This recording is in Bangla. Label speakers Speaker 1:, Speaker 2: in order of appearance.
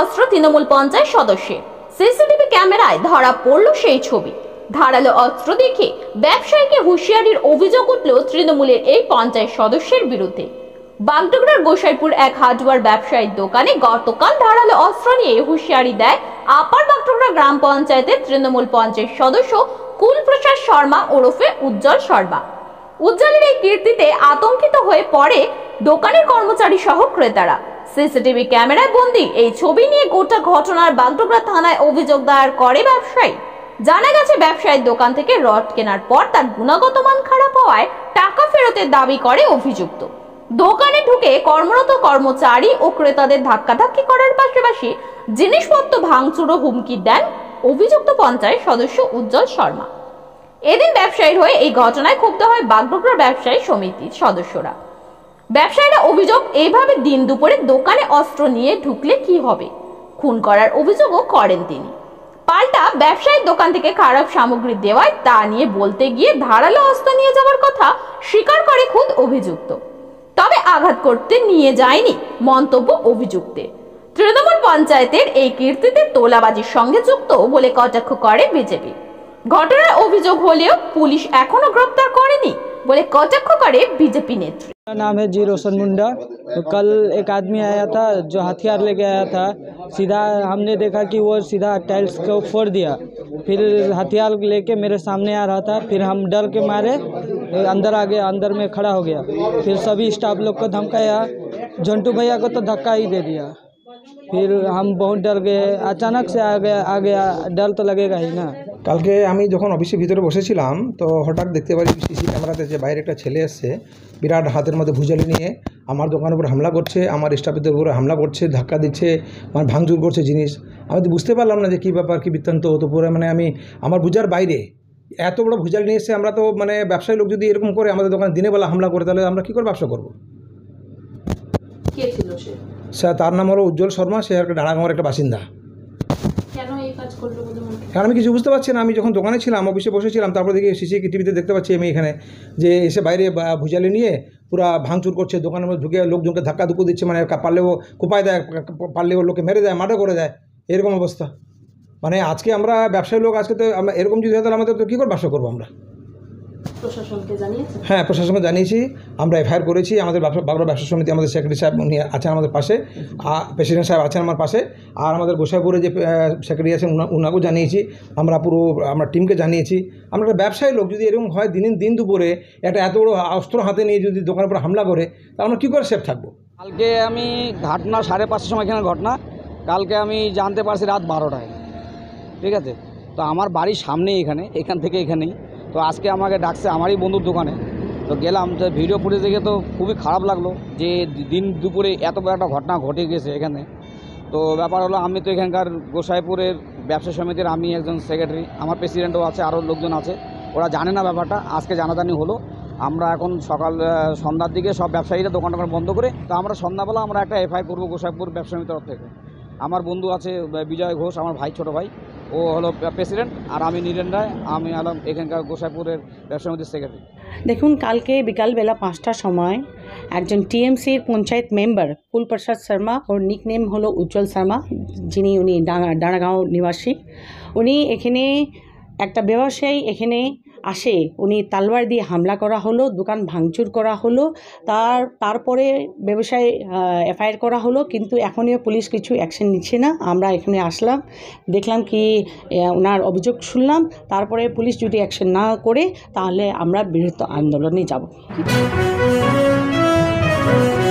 Speaker 1: অস্ত্র তৃণমূল পঞ্চায়েত সদস্যের সিসিটিভি ক্যামেরায় ধরা পড়ল সেই ছবি ধারালো অস্ত্র দেখে ব্যবসায়ীকে হুঁশিয়ারির অভিযোগ উঠল তৃণমূলের এই পঞ্চায়েত সদস্যের বিরুদ্ধে বাগডোগরার গোসাইপুর এক হার্ডওয়ার ব্যবসায়ীর দোকানে গতকাল ধারালো অস্ত্র নিয়ে হুঁশিয়ারি দেয় আপার বাগডোগরা গ্রাম পঞ্চায়েতের তৃণমূল পঞ্চায়েত সদস্য কুলপ্রসাদ শর্মা ওরফে উজ্জ্বল শর্মা উজ্জ্বলের এই কীর্তিতে আতঙ্কিত হয়ে পড়ে দোকানের কর্মচারী সহ ক্রেতারা সিসিটিভি ক্যামেরায় বন্দি এই ছবি নিয়ে গোটা ঘটনার বাগডোগরা থানায় অভিযোগ দায়ের করে ব্যবসায়ী জানা গেছে ব্যবসায়ীর দোকান থেকে রড কেনার পর তার গুণগত মান খারাপ হওয়ায় টাকা ফেরতের দাবি করে অভিযুক্ত দোকানে ঢুকে কর্মরত কর্মচারী ও ক্রেতাদের ধাক্কা ধাক্কি করার পাশাপাশি জিনিসপত্র ভাঙচুর ও হুমকি দেন অভিযুক্ত পঞ্চায়েত সদস্য উজ্জ্বল শর্মা এদিন ব্যবসায়ীর হয়ে এই ঘটনায় ক্ষুব্ধ হয় বাগডোগরা ব্যবসায়ী সমিতির সদস্যরা ব্যবসায়ীরা অভিযোগ এইভাবে দিন দুপুরে দোকানে অস্ত্র নিয়ে ঢুকলে কি হবে খুন করার অভিযোগও করেন তিনি পাল্টা ব্যবসায়ীর দোকান থেকে খারাপ সামগ্রী দেওয়ায় তা নিয়ে বলতে গিয়ে ধারালো অস্ত্র নিয়ে যাওয়ার কথা স্বীকার করে খুদ অভিযুক্ত তবে আঘাত করতে নিয়ে যায়নি মন্তব্য অভিযুক্তে তৃণমূল পঞ্চায়েতের এই কীর্তিতে তোলাবাজির সঙ্গে যুক্ত বলে কটাক্ষ করে বিজেপি ঘটনার অভিযোগ হলেও পুলিশ এখনো গ্রেপ্তার করেনি बोले कौटक्ष करे बीजेपी नेत्री
Speaker 2: मेरा नाम है जी रोशन मुंडा तो कल एक आदमी आया था जो हथियार लेके आया था सीधा हमने देखा कि वो सीधा टाइल्स को फोड़ दिया फिर हथियार लेके मेरे सामने आ रहा था फिर हम डर के मारे अंदर आ गया अंदर में खड़ा हो गया फिर सभी स्टाफ लोग को धमकाया झंटू भैया को तो धक्का ही दे दिया फिर हम बहुत डर गए अचानक से आ गया आ गया डर तो लगेगा ही ना
Speaker 3: কালকে আমি যখন অফিসের ভিতরে বসেছিলাম তো হঠাৎ দেখতে পারি সিসি ক্যামেরাতে যে বাইরে একটা ছেলে এসছে বিরাট হাতের মধ্যে ভুজালি নিয়ে আমার দোকানের উপর হামলা করছে আমার স্টাফের উপরে হামলা করছে ধাক্কা দিচ্ছে মানে ভাঙচুর করছে জিনিস আমি তো বুঝতে পারলাম না যে কী ব্যাপার কী বৃত্তান্ত তো পরে মানে আমি আমার বুঝার বাইরে এত বড় ভুজাল নিয়ে এসে আমরা তো মানে ব্যবসায়ী লোক যদি এরকম করে আমাদের দোকানে দিনে বেলা হামলা করে তাহলে আমরা কী করে ব্যবসা করবো স্যার তার নাম হলো উজ্জ্বল শর্মা সে একটা ডানাগাঁওয়ের একটা বাসিন্দা কারণ আমি কিছু বুঝতে পারছি না আমি যখন দোকানে ছিলাম অফিসে বসেছিলাম তারপর দেখি সিসি টিভিতে দেখতে পাচ্ছি আমি এখানে যে এসে বাইরে ভুজালি নিয়ে পুরা ভাঙচুর করছে দোকানের মধ্যে ঢুকে লোকজনকে ধাক্কা ধুকু দিচ্ছে মানে কা- পারলেও কোপায় দেয় পারলেও লোকে মেরে দেয় মাঠে করে দেয় এরকম অবস্থা মানে আজকে আমরা ব্যবসায়ী লোক আজকে তো আমরা এরকম যদি হয় তাহলে আমাদের তো কী করে ব্যবসা করবো আমরা হ্যাঁ প্রশাসনকে জানিয়েছি আমরা এফআইআর করেছি আমাদের বাগড়া ব্যবসা সমিতি আমাদের সেক্রেটারি সাহেব উনি আছেন আমাদের পাশে আর প্রেসিডেন্ট সাহেব আছেন আমার পাশে আর আমাদের গোসাইপুরে যে সেক্রেটারি আছেন উনাকেও জানিয়েছি আমরা পুরো আমরা টিমকে জানিয়েছি আমরা একটা ব্যবসায়ী লোক যদি এরকম হয় দিন দিন দুপুরে একটা এত বড় অস্ত্র হাতে নিয়ে যদি দোকানের উপর হামলা করে তাহলে আমরা কী করে সেফ থাকবো
Speaker 2: কালকে আমি ঘটনা সাড়ে পাঁচটার সময় এখানে ঘটনা কালকে আমি জানতে পারছি রাত বারোটায় ঠিক আছে তো আমার বাড়ির সামনেই এখানে এখান থেকে এখানেই তো আজকে আমাকে ডাকছে আমারই বন্ধুর দোকানে তো গেলাম তো ভিডিও ফুটেজ দেখে তো খুবই খারাপ লাগলো যে দিন দুপুরে এত বড় একটা ঘটনা ঘটে গেছে এখানে তো ব্যাপার হলো আমি তো এখানকার গোসাইপুরের ব্যবসা সমিতির আমি একজন সেক্রেটারি আমার প্রেসিডেন্টও আছে আরও লোকজন আছে ওরা জানে না ব্যাপারটা আজকে জানাজানি হলো আমরা এখন সকাল সন্ধ্যার দিকে সব ব্যবসায়ীরা দোকান টোকান বন্ধ করে তো আমরা সন্ধ্যাবেলা আমরা একটা এফআই করবো গোসাইপুর ব্যবসা সমিতির তরফ থেকে আমার বন্ধু আছে বিজয় ঘোষ আমার ভাই ছোট ভাই ও হলো প্রেসিডেন্ট আর আমি নীরেন রায় আমি আলম এখানকার গোসাইপুরের ব্যবসা সমিতির সেক্রেটারি
Speaker 4: দেখুন কালকে বিকালবেলা পাঁচটার সময় একজন টিএমসির পঞ্চায়েত মেম্বার কুলপ্রসাদ শর্মা ওর নিক নেম হলো উজ্জ্বল শর্মা যিনি উনি ডাঙা ডাঙাগাঁও নিবাসী উনি এখানে একটা ব্যবসায়ী এখানে আসে উনি তালবার দিয়ে হামলা করা হলো দোকান ভাঙচুর করা হলো তার তারপরে ব্যবসায় এফআইআর করা হলো কিন্তু এখনও পুলিশ কিছু অ্যাকশন নিচ্ছে না আমরা এখানে আসলাম দেখলাম কি ওনার অভিযোগ শুনলাম তারপরে পুলিশ যদি অ্যাকশন না করে তাহলে আমরা বৃহত্তর আন্দোলনে যাব